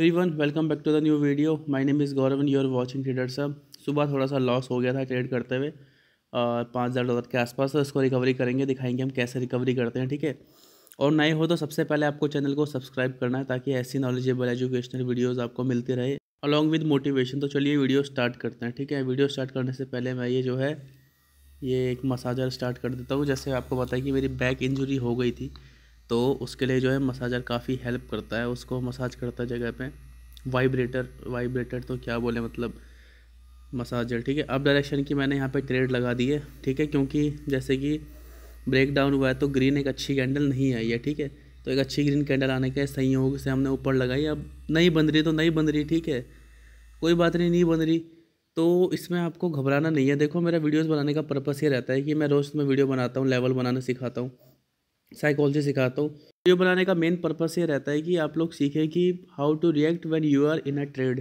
Everyone welcome back to the new video my name is Gaurav and you are watching trader सब सुबह थोड़ा सा loss हो गया था ट्रेड करते हुए पाँच हज़ार डॉलर के आसपास तो इसको रिकवरी करेंगे दिखाएंगे हम कैसे रिकवरी करते हैं ठीक है और नए हो तो सबसे पहले आपको चैनल को सब्सक्राइब करना है ताकि ऐसी नॉलेजेबल एजुकेशनल वीडियोज़ आपको मिलती रहे अलॉन्ग विद मोटिवेशन तो चलिए वीडियो स्टार्ट करते हैं ठीक है वीडियो स्टार्ट करने से पहले मैं ये जो है ये एक मसाजर स्टार्ट कर देता हूँ जैसे आपको पता है कि मेरी बैक इंजरी हो गई थी तो उसके लिए जो है मसाजर काफ़ी हेल्प करता है उसको मसाज करता है जगह पे वाइब्रेटर वाइब्रेटर तो क्या बोले मतलब मसाजर ठीक है अब डायरेक्शन की मैंने यहाँ पे ट्रेड लगा दी है ठीक है क्योंकि जैसे कि ब्रेक डाउन हुआ है तो ग्रीन एक अच्छी कैंडल नहीं आई है ठीक है तो एक अच्छी ग्रीन कैंडल आने के संयोग से हमने ऊपर लगाई अब नहीं बन रही तो नहीं बन रही ठीक है कोई बात नहीं नहीं बन रही तो इसमें आपको घबराना नहीं है देखो मेरा वीडियोस बनाने का पर्पस ये रहता है कि मैं रोज़ में वीडियो बनाता हूँ लेवल बनाना सिखाता हूँ साइकोलॉजी सिखाता हूँ वीडियो बनाने का मेन पर्पस ये रहता है कि आप लोग सीखें कि how to react when you are in a trade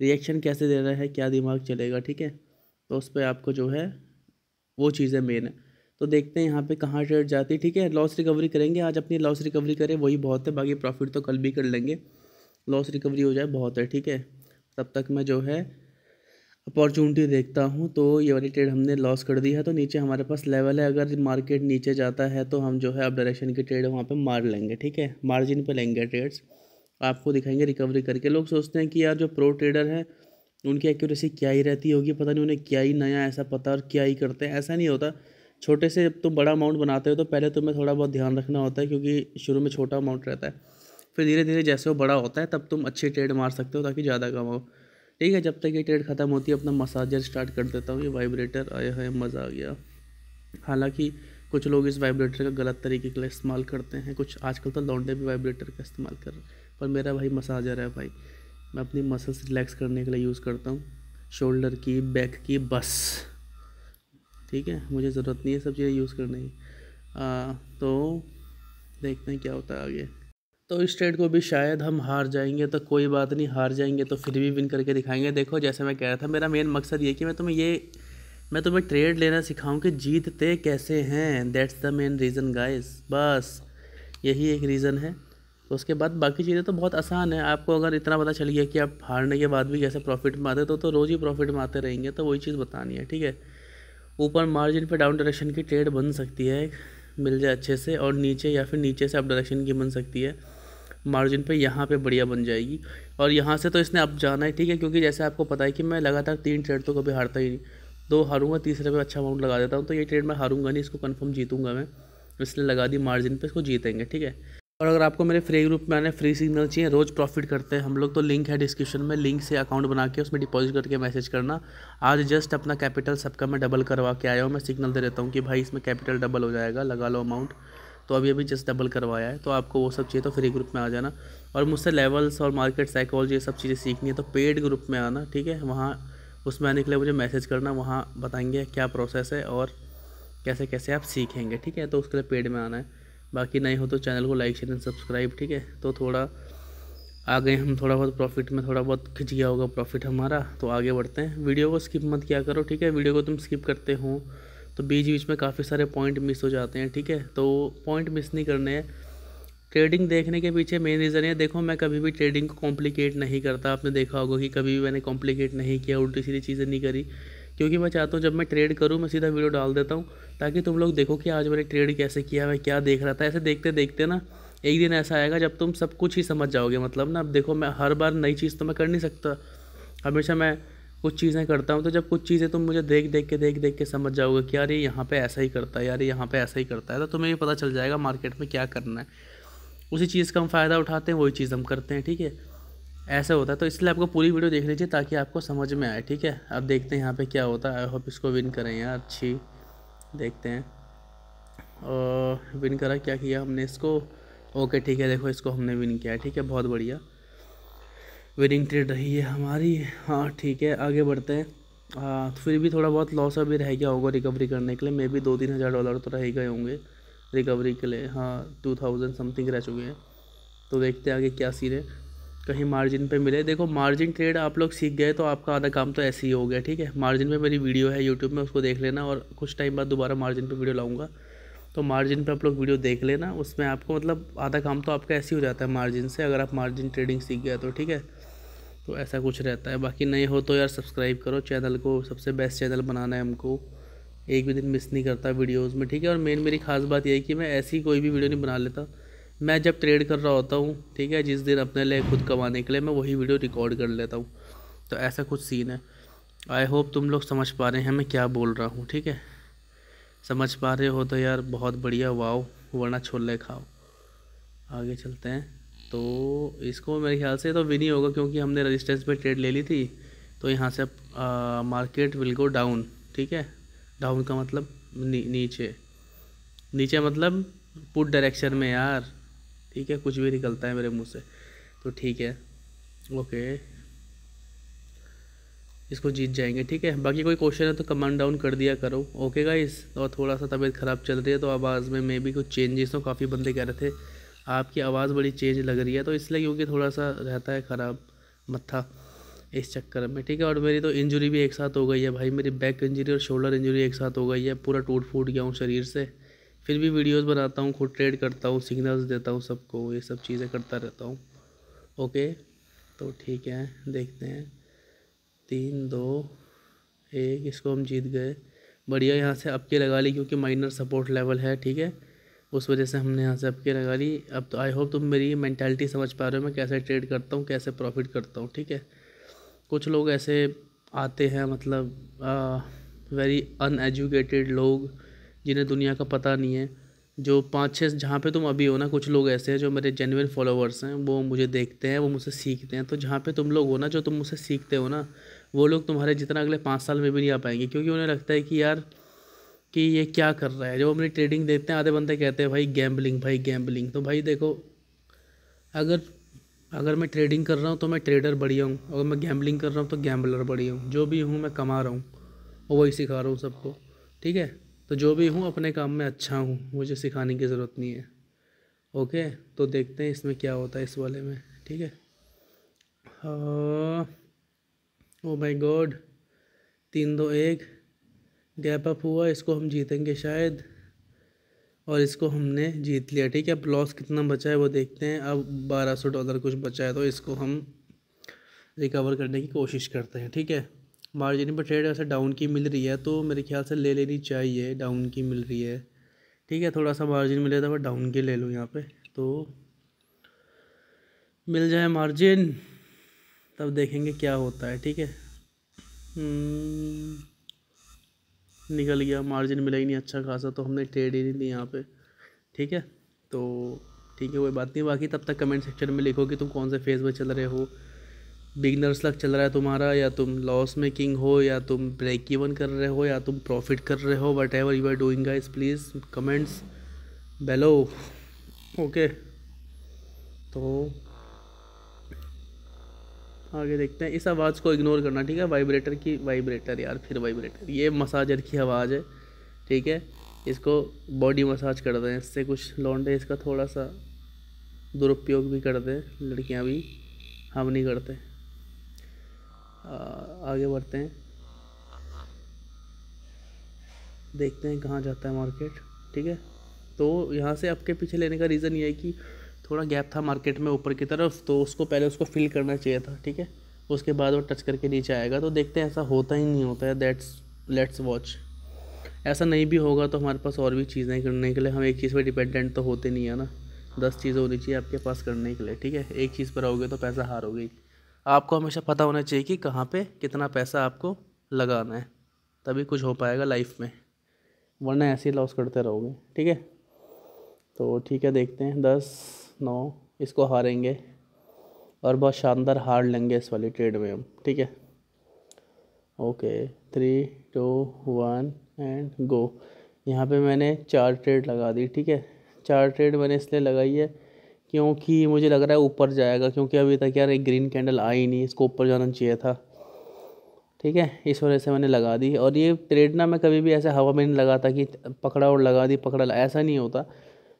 reaction कैसे देना है क्या दिमाग चलेगा ठीक है तो उस पर आपको जो है वो चीज़ें मेन है तो देखते हैं यहाँ पे कहाँ ट्रेड जाती है ठीक है लॉस रिकवरी करेंगे आज अपनी लॉस रिकवरी करें वही बहुत है बाकी प्रॉफिट तो कल भी कर लेंगे लॉस रिकवरी हो जाए बहुत है ठीक है तब तक मैं जो है अपॉर्चुनिटी देखता हूँ तो ये वाली ट्रेड हमने लॉस कर दी है तो नीचे हमारे पास लेवल है अगर मार्केट नीचे जाता है तो हम जो है अब डायरेक्शन की ट्रेड वहाँ पे मार लेंगे ठीक है मार्जिन पे लेंगे ट्रेड्स आपको दिखाएंगे रिकवरी करके लोग सोचते हैं कि यार जो प्रो ट्रेडर हैं उनकी एक्यूरेसी क्या ही रहती होगी पता नहीं उन्हें क्या ही नया ऐसा पता और क्या ही करते हैं ऐसा नहीं होता छोटे से जब तुम बड़ा अमाउंट बनाते हो तो पहले तुम्हें थोड़ा बहुत ध्यान रखना होता है क्योंकि शुरू में छोटा अमाउंट रहता है फिर धीरे धीरे जैसे वो बड़ा होता है तब तुम अच्छे ट्रेड मार सकते हो ताकि ज़्यादा कमाओ ठीक है जब तक ये ट्रेड ख़त्म होती है अपना मसाजर स्टार्ट कर देता हूँ ये वाइब्रेटर आया है मज़ा आ गया हालांकि कुछ लोग इस वाइब्रेटर का गलत तरीके के लिए इस्तेमाल करते हैं कुछ आजकल तो लौंडे भी वाइब्रेटर का इस्तेमाल कर रहे हैं पर मेरा भाई मसाजर है भाई मैं अपनी मसल्स रिलैक्स करने के लिए यूज़ करता हूँ शोल्डर की बैक की बस ठीक है मुझे ज़रूरत नहीं है सब चीज़ें यूज़ करने की तो देखते हैं क्या होता है आगे तो इस ट्रेड को भी शायद हम हार जाएंगे तो कोई बात नहीं हार जाएंगे तो फिर भी विन करके दिखाएंगे देखो जैसे मैं कह रहा था मेरा मेन मकसद ये कि मैं तुम्हें ये मैं तुम्हें ट्रेड लेना सिखाऊं कि जीतते कैसे हैं that's the main reason guys बस यही एक रीज़न है तो उसके बाद बाकी चीज़ें तो बहुत आसान है आपको अगर इतना पता चल गया कि आप हारने के बाद भी कैसे प्रॉफिट में आते तो, तो रोज़ ही प्रॉफिट में आते रहेंगे तो वही चीज़ बतानी है ठीक है ऊपर मार्जिन पर डाउन डायरेक्शन की ट्रेड बन सकती है मिल जाए अच्छे से और नीचे या फिर नीचे से अप डायरेक्शन की बन सकती है मार्जिन पे यहाँ पे बढ़िया बन जाएगी और यहाँ से तो इसने अब जाना है ठीक है क्योंकि जैसे आपको पता है कि मैं लगातार तीन ट्रेड तो कभी हारता ही नहीं दो हारूंगा तीसरे पे अच्छा अमाउंट लगा देता हूँ तो ये ट्रेड मैं हारूंगा नहीं इसको कन्फर्म जीतूंगा मैं इसलिए लगा दी मार्जिन पर इसको जीतेंगे ठीक है और अगर आपको मेरे फ्री ग्रुप में आने फ्री सिग्नल चाहिए रोज़ प्रॉफिट करते हैं हम लोग तो लिंक है डिस्क्रिप्शन में लिंक से अकाउंट बना के उसमें डिपॉजिट करके मैसेज करना आज जस्ट अपना कैपिटल सबका मैं डबल करवा के आया हूँ मैं सिग्नल दे देता हूँ कि भाई इसमें कैपिटल डबल हो जाएगा लगा लो अमाउंट तो अभी अभी जस्ट डबल करवाया है तो आपको वो सब चाहिए तो फ्री ग्रुप में आ जाना और मुझसे लेवल्स और मार्केट साइकोलॉजी सब चीज़ें सीखनी है तो पेड ग्रुप में आना ठीक है वहाँ उसमें आने के लिए मुझे मैसेज करना वहाँ बताएंगे क्या प्रोसेस है और कैसे कैसे आप सीखेंगे ठीक है तो उसके लिए पेड में आना है बाकी नहीं हो तो चैनल को लाइक शेयर एंड सब्सक्राइब ठीक है तो थोड़ा आ गए हम थोड़ा बहुत प्रॉफिट में थोड़ा बहुत खिंच गया होगा प्रॉफिट हमारा तो आगे बढ़ते हैं वीडियो को स्किप मत किया करो ठीक है वीडियो को तुम स्किप करते हो तो बीच बीच में काफ़ी सारे पॉइंट मिस हो जाते हैं ठीक है तो पॉइंट मिस नहीं करने हैं ट्रेडिंग देखने के पीछे मेन रीज़न है देखो मैं कभी भी ट्रेडिंग को कॉम्प्लिकेट नहीं करता आपने देखा होगा कि कभी भी मैंने कॉम्प्लिकेट नहीं किया उल्टी सीधी चीज़ें नहीं करी क्योंकि मैं चाहता हूँ जब मैं ट्रेड करूँ मैं सीधा वीडियो डाल देता हूँ ताकि तुम लोग देखो कि आज मैंने ट्रेड कैसे किया मैं क्या देख रहा था ऐसे देखते देखते ना एक दिन ऐसा आएगा जब तुम सब कुछ ही समझ जाओगे मतलब ना अब देखो मैं हर बार नई चीज़ तो मैं कर नहीं सकता हमेशा मैं कुछ चीज़ें करता हूँ तो जब कुछ चीज़ें तुम मुझे देख देख के देख देख के समझ जाओगे कि यार ये यहाँ पे ऐसा ही करता है यार ये यहाँ पे ऐसा ही करता है तो तुम्हें ये पता चल जाएगा मार्केट में क्या करना है उसी चीज़ का हम फ़ायदा उठाते हैं वही चीज़ हम करते हैं ठीक है ऐसा होता है तो इसलिए आपको पूरी वीडियो देख लीजिए ताकि आपको समझ में आए ठीक है अब देखते हैं यहाँ पर क्या होता है आई होप इसको विन करें यार अच्छी देखते हैं और विन करा क्या किया हमने इसको ओके ठीक है देखो इसको हमने विन किया ठीक है बहुत बढ़िया विनिंग ट्रेड रही है हमारी हाँ ठीक है आगे बढ़ते हैं हाँ फिर भी थोड़ा बहुत लॉस अभी रह गया होगा रिकवरी करने के लिए मे बी दो तीन हज़ार डॉलर तो रह गए होंगे रिकवरी के लिए हाँ टू थाउजेंड समथिंग रह चुके हैं तो देखते हैं आगे क्या सीन है कहीं मार्जिन पे मिले देखो मार्जिन ट्रेड आप लोग सीख गए तो आपका आधा काम तो ऐसे ही हो गया ठीक है मार्जिन पे मेरी वीडियो है यूट्यूब में उसको देख लेना और कुछ टाइम बाद दोबारा मार्जिन पे वीडियो लाऊंगा तो मार्जिन पे आप लोग वीडियो देख लेना उसमें आपको मतलब आधा काम तो आपका ऐसे ही हो जाता है मार्जिन से अगर आप मार्जिन ट्रेडिंग सीख गए तो ठीक है तो ऐसा कुछ रहता है बाकी नए हो तो यार सब्सक्राइब करो चैनल को सबसे बेस्ट चैनल बनाना है हमको एक भी दिन मिस नहीं करता वीडियोस में ठीक है और मेन मेरी ख़ास बात यह है कि मैं ऐसी कोई भी वीडियो नहीं बना लेता मैं जब ट्रेड कर रहा होता हूँ ठीक है जिस दिन अपने लिए खुद कमाने के लिए मैं वही वीडियो रिकॉर्ड कर लेता हूँ तो ऐसा कुछ सीन है आई होप तुम लोग समझ पा रहे हैं मैं क्या बोल रहा हूँ ठीक है समझ पा रहे हो तो यार बहुत बढ़िया वाओ वरना छोले खाओ आगे चलते हैं तो इसको मेरे ख्याल से तो विन ही होगा क्योंकि हमने रजिस्टेंस पे ट्रेड ले ली थी तो यहाँ से मार्केट विल गो डाउन ठीक है डाउन का मतलब नी, नीचे नीचे मतलब पुट डायरेक्शन में यार ठीक है कुछ भी निकलता है मेरे मुंह से तो ठीक है ओके इसको जीत जाएंगे ठीक है बाकी कोई क्वेश्चन है तो कमांड डाउन कर दिया करो ओके गाइस और थोड़ा सा तबीयत ख़राब चल रही है तो आवाज़ में मे भी कुछ चेंजेस हो काफ़ी बंदे कह रहे थे आपकी आवाज़ बड़ी चेंज लग रही है तो इसलिए क्योंकि थोड़ा सा रहता है ख़राब मत्था इस चक्कर में ठीक है और मेरी तो इंजरी भी एक साथ हो गई है भाई मेरी बैक इंजरी और शोल्डर इंजरी एक साथ हो गई है पूरा टूट फूट गया हूँ शरीर से फिर भी वीडियोस बनाता हूँ खुद ट्रेड करता हूँ सिग्नल्स देता हूँ सबको ये सब चीज़ें करता रहता हूँ ओके तो ठीक है देखते हैं तीन दो एक इसको हम जीत गए बढ़िया यहाँ से अब लगा ली क्योंकि माइनर सपोर्ट लेवल है ठीक है उस वजह से हमने यहाँ से अब की लगा ली अब तो आई होप तुम मेरी मैंटेलिटी समझ पा रहे हो मैं कैसे ट्रेड करता हूँ कैसे प्रॉफिट करता हूँ ठीक है कुछ लोग ऐसे आते हैं मतलब आ, वेरी अनएजुकेटेड लोग जिन्हें दुनिया का पता नहीं है जो पाँच छः जहाँ पे तुम अभी हो ना कुछ लोग ऐसे हैं जो मेरे जेनविन फॉलोअर्स हैं वो मुझे देखते हैं वो मुझसे सीखते हैं तो जहाँ पे तुम लोग हो ना जो तुम मुझसे सीखते हो ना वो लोग तुम्हारे जितना अगले पाँच साल में भी नहीं आ पाएंगे क्योंकि उन्हें लगता है कि यार कि ये क्या कर रहा है जब अपनी ट्रेडिंग देखते हैं आधे बंदे कहते हैं भाई गैम्बलिंग भाई गैम्बलिंग तो भाई देखो अगर अगर मैं ट्रेडिंग कर रहा हूँ तो मैं ट्रेडर बढ़िया हूँ अगर मैं गैम्बलिंग कर रहा हूँ तो गैम्बलर बढ़िया हूँ जो भी हूँ मैं कमा रहा हूँ और वही सिखा रहा हूँ सबको ठीक है तो जो भी हूँ अपने काम में अच्छा हूँ मुझे सिखाने की ज़रूरत नहीं है ओके तो देखते हैं इसमें क्या होता है इस वाले में ठीक है ओ माई गॉड तीन दो एक गैप अप हुआ इसको हम जीतेंगे शायद और इसको हमने जीत लिया ठीक है अब लॉस कितना बचा है वो देखते हैं अब बारह सौ डॉलर कुछ बचा है तो इसको हम रिकवर करने की कोशिश करते हैं ठीक है मार्जिन पर ट्रेड ऐसे डाउन की मिल रही है तो मेरे ख्याल से ले लेनी चाहिए डाउन की मिल रही है ठीक है थोड़ा सा मार्जिन मिले तो मैं डाउन की ले लूँ यहाँ पर तो मिल जाए मार्जिन तब देखेंगे क्या होता है ठीक है हम्म, निकल गया मार्जिन मिला ही नहीं अच्छा खासा तो हमने ट्रेड ही नहीं ली यहाँ पे ठीक है तो ठीक है कोई बात नहीं बाकी तब तक कमेंट सेक्शन में लिखो कि तुम कौन से फेज़ में चल रहे हो बिगनर्स लग चल रहा है तुम्हारा या तुम लॉस मेकिंग हो या तुम ब्रेक इवन कर रहे हो या तुम प्रॉफिट कर रहे हो whatever you are doing guys please comments below okay तो आगे देखते हैं इस आवाज़ को इग्नोर करना ठीक है वाइब्रेटर की वाइब्रेटर यार फिर वाइब्रेटर ये मसाजर की आवाज़ है ठीक है इसको बॉडी मसाज कर दें इससे कुछ लौंडे इसका थोड़ा सा दुरुपयोग भी कर दें लड़कियां भी हम नहीं करते आगे बढ़ते हैं देखते हैं कहाँ जाता है मार्केट ठीक है तो यहाँ से आपके पीछे लेने का रीज़न ये है कि थोड़ा गैप था मार्केट में ऊपर की तरफ तो उसको पहले उसको फिल करना चाहिए था ठीक है उसके बाद वो टच करके नीचे आएगा तो देखते हैं ऐसा होता ही नहीं होता है दैट्स लेट्स वॉच ऐसा नहीं भी होगा तो हमारे पास और भी चीज़ें करने के लिए हम एक चीज़ पर डिपेंडेंट तो होते नहीं है ना दस चीज़ें होनी चाहिए आपके पास करने के लिए ठीक है एक चीज़ पर आओगे तो पैसा हार गई आपको हमेशा पता होना चाहिए कि कहाँ पे कितना पैसा आपको लगाना है तभी कुछ हो पाएगा लाइफ में वरना ऐसे ही लॉस करते रहोगे ठीक है तो ठीक है देखते हैं दस नौ इसको हारेंगे और बहुत शानदार हार लेंगे इस वाली ट्रेड में हम ठीक है okay three two one and go यहाँ पे मैंने चार ट्रेड लगा दी ठीक है चार ट्रेड मैंने इसलिए लगाई है क्योंकि मुझे लग रहा है ऊपर जाएगा क्योंकि अभी तक यार एक ग्रीन कैंडल आई नहीं इसको ऊपर जाना चाहिए था ठीक है इस वजह से मैंने लगा दी और ये ट्रेड ना मैं कभी भी ऐसे हवा में नहीं लगाता कि पकड़ा और लगा दी पकड़ा ऐसा नहीं होता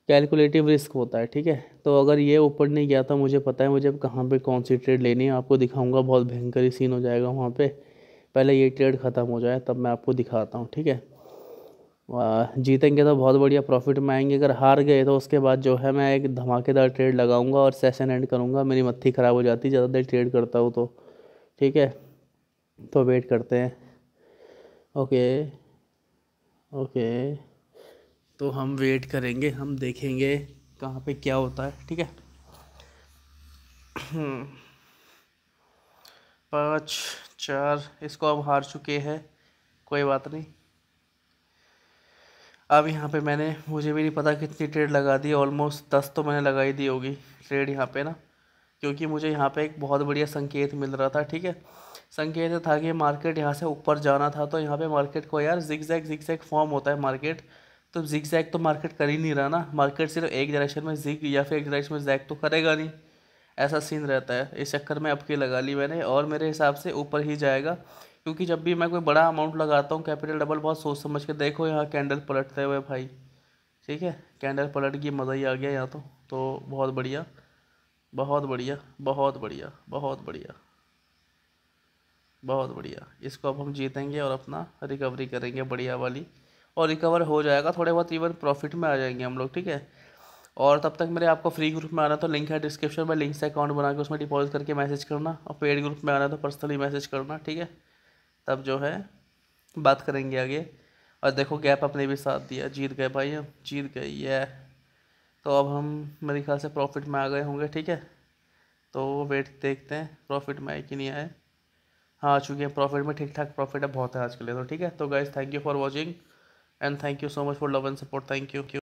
कैलकुलेटिव रिस्क होता है ठीक है तो अगर ये ऊपर नहीं गया था मुझे पता है मुझे अब कहाँ पर कौन सी ट्रेड लेनी है आपको दिखाऊंगा बहुत भयंकर ही सीन हो जाएगा वहाँ पे पहले ये ट्रेड ख़त्म हो जाए तब मैं आपको दिखाता हूँ ठीक है जीतेंगे तो बहुत बढ़िया प्रॉफिट में आएंगे अगर हार गए तो उसके बाद जो है मैं एक धमाकेदार ट्रेड लगाऊंगा और सेशन एंड करूँगा मेरी मत्थी ख़राब हो जाती है ज़्यादा देर ट्रेड करता हूँ तो ठीक है तो वेट करते हैं ओके ओके तो हम वेट करेंगे हम देखेंगे कहाँ पे क्या होता है ठीक है हम्म। पाँच चार इसको अब हार चुके हैं कोई बात नहीं अब यहाँ पे मैंने मुझे भी नहीं पता कितनी ट्रेड लगा दी ऑलमोस्ट दस तो मैंने लगाई दी होगी ट्रेड यहाँ पे ना क्योंकि मुझे यहाँ पे एक बहुत बढ़िया संकेत मिल रहा था ठीक है संकेत था कि मार्केट यहाँ से ऊपर जाना था तो यहाँ पे मार्केट को यार zigzag zigzag form होता है मार्केट तो जिग जैग तो मार्केट कर ही नहीं रहा ना मार्केट सिर्फ एक डायरेक्शन में जिग या फिर एक डायरेक्शन में जैग तो करेगा नहीं ऐसा सीन रहता है इस चक्कर में अब की लगा ली मैंने और मेरे हिसाब से ऊपर ही जाएगा क्योंकि जब भी मैं कोई बड़ा अमाउंट लगाता हूँ कैपिटल डबल बहुत सोच समझ के देखो यहाँ कैंडल पलटते हुए भाई ठीक है कैंडल पलट की मज़ा ही आ गया यहाँ तो तो बहुत बढ़िया बहुत बढ़िया बहुत बढ़िया बहुत बढ़िया बहुत बढ़िया इसको अब हम जीतेंगे और अपना रिकवरी करेंगे बढ़िया वाली और रिकवर हो जाएगा थोड़े बहुत इवन प्रॉफिट में आ जाएंगे हम लोग ठीक है और तब तक मेरे आपको फ्री ग्रुप में आना तो लिंक है डिस्क्रिप्शन में लिंक से अकाउंट बना के उसमें डिपॉजिट करके मैसेज करना और पेड ग्रुप में आना तो पर्सनली मैसेज करना ठीक है तब जो है बात करेंगे आगे और देखो गैप अपने भी साथ दिया जीत गए भाई हम जीत गए ये तो अब हम मेरे ख्याल से प्रॉफिट में आ गए होंगे ठीक है तो वेट देखते हैं प्रॉफिट में आए कि नहीं आए हाँ आ चुके हैं प्रॉफिट में ठीक ठाक प्रॉफिट है बहुत है आज के लिए तो ठीक है तो guys thank you for watching and thank you so much for love and support thank you